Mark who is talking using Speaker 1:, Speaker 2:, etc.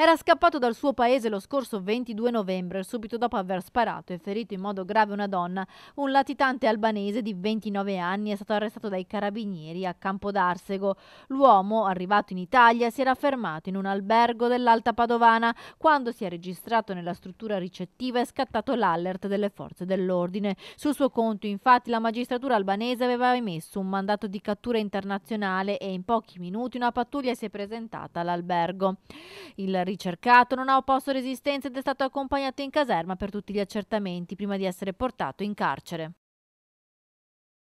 Speaker 1: Era scappato dal suo paese lo scorso 22 novembre, subito dopo aver sparato e ferito in modo grave una donna. Un latitante albanese di 29 anni è stato arrestato dai carabinieri a Campo d'Arsego. L'uomo, arrivato in Italia, si era fermato in un albergo dell'Alta Padovana quando si è registrato nella struttura ricettiva è scattato l'allert delle forze dell'ordine. Sul suo conto, infatti, la magistratura albanese aveva emesso un mandato di cattura internazionale e in pochi minuti una pattuglia si è presentata all'albergo. Il ricercato non ha opposto resistenza ed è stato accompagnato in caserma per tutti gli accertamenti prima di essere portato in carcere.